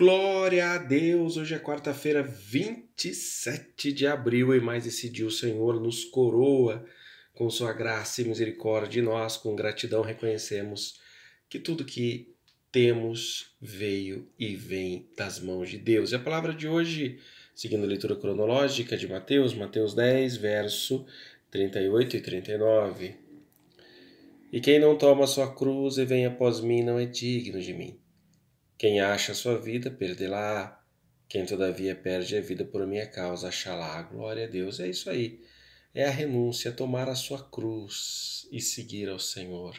Glória a Deus! Hoje é quarta-feira, 27 de abril, e mais esse dia o Senhor nos coroa com sua graça e misericórdia, e nós, com gratidão, reconhecemos que tudo que temos veio e vem das mãos de Deus. E a palavra de hoje, seguindo a leitura cronológica de Mateus, Mateus 10, verso 38 e 39. E quem não toma sua cruz e vem após mim não é digno de mim. Quem acha a sua vida, perdê-la. Quem todavia perde a vida por minha causa, achará. Glória a Deus. É isso aí. É a renúncia, tomar a sua cruz e seguir ao Senhor.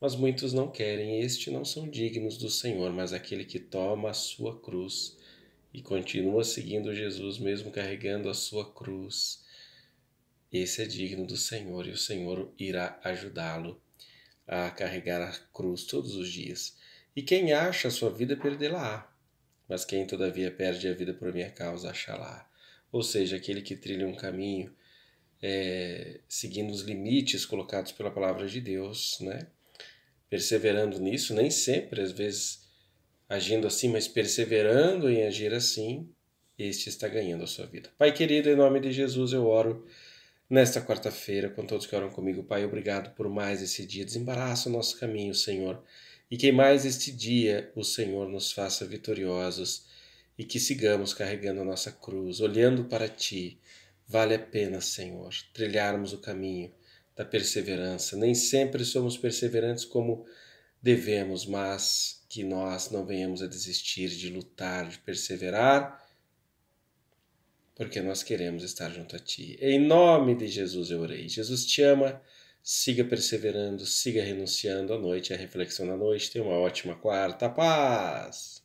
Mas muitos não querem, este não são dignos do Senhor, mas aquele que toma a sua cruz e continua seguindo Jesus, mesmo carregando a sua cruz. Esse é digno do Senhor e o Senhor irá ajudá-lo a carregar a cruz todos os dias. E quem acha a sua vida, perdê la Mas quem, todavia, perde a vida por minha causa, acha la Ou seja, aquele que trilha um caminho é, seguindo os limites colocados pela palavra de Deus, né? Perseverando nisso, nem sempre, às vezes agindo assim, mas perseverando em agir assim, este está ganhando a sua vida. Pai querido, em nome de Jesus eu oro nesta quarta-feira com todos que oram comigo. Pai, obrigado por mais esse dia. Desembaraça o nosso caminho, Senhor e que mais este dia o Senhor nos faça vitoriosos e que sigamos carregando a nossa cruz, olhando para Ti. Vale a pena, Senhor, trilharmos o caminho da perseverança. Nem sempre somos perseverantes como devemos, mas que nós não venhamos a desistir de lutar, de perseverar, porque nós queremos estar junto a Ti. Em nome de Jesus eu orei. Jesus te ama. Siga perseverando, siga renunciando. À noite é reflexão da noite. Tenha uma ótima quarta. Paz!